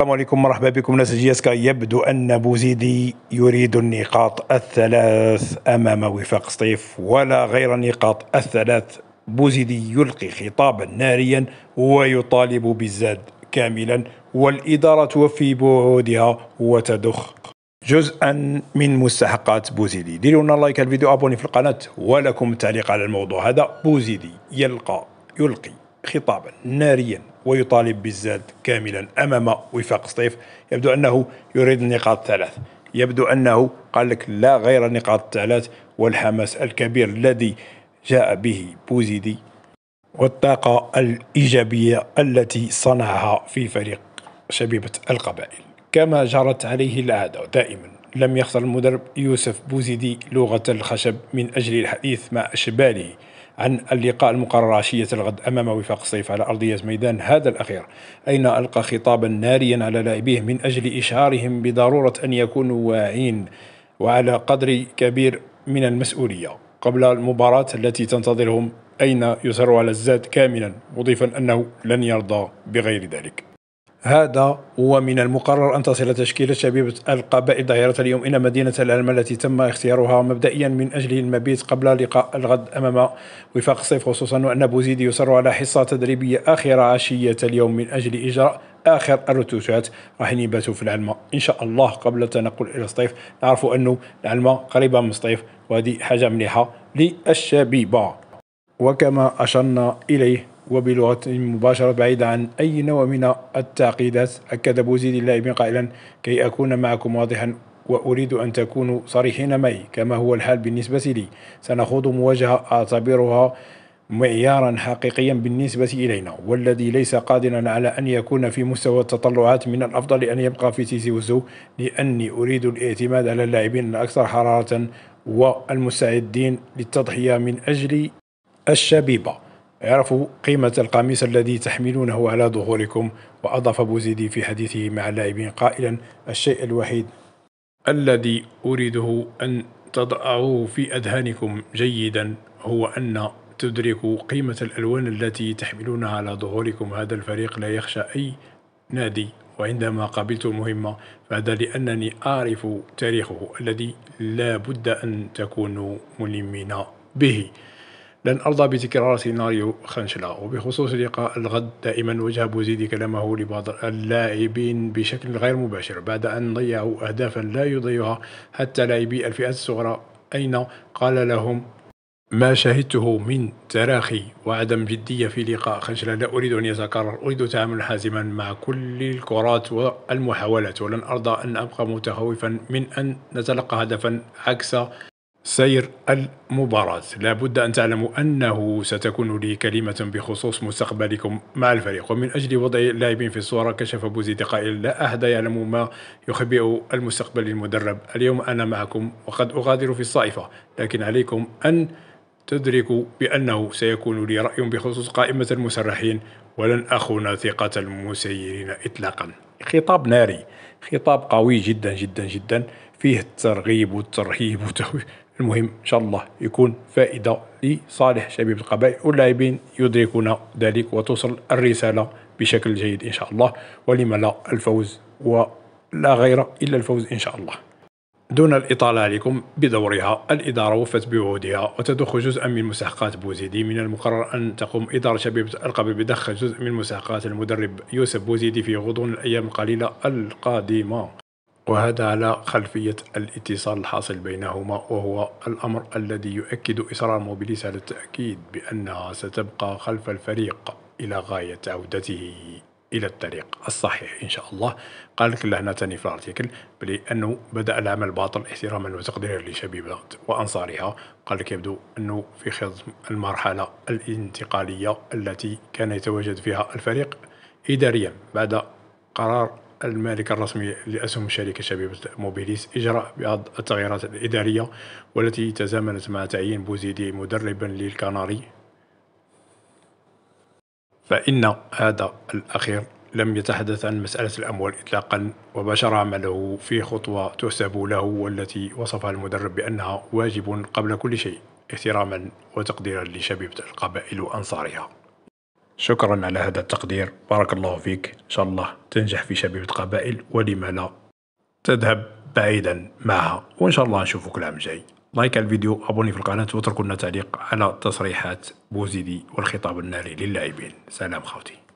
السلام عليكم مرحبا بكم ناس جياسكا يبدو أن بوزيدي يريد النقاط الثلاث أمام وفاق سطيف ولا غير النقاط الثلاث بوزيدي يلقي خطابا ناريا ويطالب بالزاد كاملا والإدارة توفي بوعودها وتدخ جزءا من مستحقات بوزيدي ديروا لنا لايك الفيديو ابوني في القناة ولكم التعليق على الموضوع هذا بوزيدي يلقى يلقي خطابا ناريا ويطالب بالزاد كاملا أمام وفاق سطيف يبدو أنه يريد النقاط الثلاث يبدو أنه قال لك لا غير النقاط الثلاث والحماس الكبير الذي جاء به بوزيدي والطاقة الإيجابية التي صنعها في فريق شبيبة القبائل كما جرت عليه العادة دائما لم يخسر المدرب يوسف بوزيدي لغة الخشب من أجل الحديث مع أشباله عن اللقاء المقرر عشية الغد أمام وفاق الصيف على أرضية ميدان هذا الأخير أين ألقى خطابا ناريا على لاعبيه من أجل إشعارهم بضرورة أن يكونوا واعين وعلى قدر كبير من المسؤولية قبل المباراة التي تنتظرهم أين يصر على الزاد كاملا مضيفا أنه لن يرضى بغير ذلك هذا ومن المقرر أن تصل تشكيلة شبيبة القبائل ظاهرة اليوم إلى مدينة العلمة التي تم اختيارها مبدئيا من أجل المبيت قبل لقاء الغد أمام وفاق الصيف خصوصا وأن بوزيدي يصر على حصة تدريبية آخر عشية اليوم من أجل إجراء آخر الرتوشات راح ينبتوا في العلمة إن شاء الله قبل التنقل إلى الصيف نعرفوا أنه العلمة قريبة من الصيف وهذه حاجة مليحة للشبيبة وكما أشرنا إليه وبلغه مباشرة بعيدة عن أي نوع من التعقيدات أكد بوزيد اللاعبين قائلا كي أكون معكم واضحا وأريد أن تكونوا صريحين معي كما هو الحال بالنسبة لي سنخوض مواجهة أعتبرها معيارا حقيقيا بالنسبة إلينا والذي ليس قادرا على أن يكون في مستوى التطلعات من الأفضل أن يبقى في تيزي وسو لأني أريد الاعتماد على اللاعبين الأكثر حرارة والمستعدين للتضحية من أجل الشبيبة اعرفوا قيمة القميص الذي تحملونه على ظهوركم وأضاف بوزيدي في حديثه مع اللاعبين قائلا الشيء الوحيد الذي أريده أن تضعوه في أذهانكم جيدا هو أن تدركوا قيمة الألوان التي تحملونها على ظهوركم هذا الفريق لا يخشى أي نادي وعندما قابلت المهمة فهذا لأنني أعرف تاريخه الذي لا بد أن تكونوا ملمين به لن أرضى بتكرار سيناريو خنشلة وبخصوص لقاء الغد دائما وجه بوزيدي كلامه لبعض اللاعبين بشكل غير مباشر بعد أن ضيعوا أهدافا لا يضيعها حتى لاعبي الفئات الصغرى أين قال لهم ما شاهدته من تراخي وعدم جدية في لقاء خنشلة لا أريد أن يتكرر أريد تعاملا حازما مع كل الكرات والمحاولات ولن أرضى أن أبقى متخوفا من أن نتلقى هدفا عكس سير المباراة لا بد أن تعلموا أنه ستكون لي كلمة بخصوص مستقبلكم مع الفريق ومن أجل وضع اللاعبين في الصورة كشف بوزيدي قائل لا أحد يعلم ما يخبئ المستقبل المدرب اليوم أنا معكم وقد أغادر في الصائفة لكن عليكم أن تدركوا بأنه سيكون لي رأي بخصوص قائمة المسرحين ولن أخون ثقة المسيرين إطلاقا خطاب ناري خطاب قوي جدا جدا جدا فيه الترغيب والترهيب المهم إن شاء الله يكون فائدة لصالح شباب القبائل واللاعبين يدركون ذلك وتوصل الرسالة بشكل جيد إن شاء الله ولما لا الفوز ولا غير إلا الفوز إن شاء الله دون الإطالة عليكم بدورها الإدارة وفت بوعودها وتضخ جزءا من مساحقات بوزيدي من المقرر أن تقوم إدارة شبيبة القبيل بضخ جزء من مساحقات المدرب يوسف بوزيدي في غضون الأيام القليلة القادمة وهذا على خلفية الاتصال الحاصل بينهما وهو الأمر الذي يؤكد إصرار موبيليس على التأكيد بأنها ستبقى خلف الفريق إلى غاية عودته الى الطريق الصحيح ان شاء الله قال لك هنا تاني في الارتيكل بلي انه بدا العمل باطل احتراما وتقديرا لشبيبه وانصارها قال لك يبدو انه في خضم المرحله الانتقاليه التي كان يتواجد فيها الفريق اداريا بعد قرار المالك الرسمي لأسهم شركة شبيبة موبيليس إجراء بعض التغييرات الإدارية والتي تزامنت مع تعيين بوزيدي مدربا للكناري فإن هذا الأخير لم يتحدث عن مسألة الأموال إطلاقا وبشر عمله في خطوة تحسب له والتي وصفها المدرب بأنها واجب قبل كل شيء احتراما وتقديرا لشبيبة القبائل وأنصارها شكرا على هذا التقدير بارك الله فيك إن شاء الله تنجح في شبيبة قبائل ولما لا تذهب بعيدا معها وإن شاء الله نشوفك العام الجاي لايك على الفيديو ابوني في القناة واتركوا لنا تعليق على تصريحات بوزيدي والخطاب الناري للاعبين سلام خوتي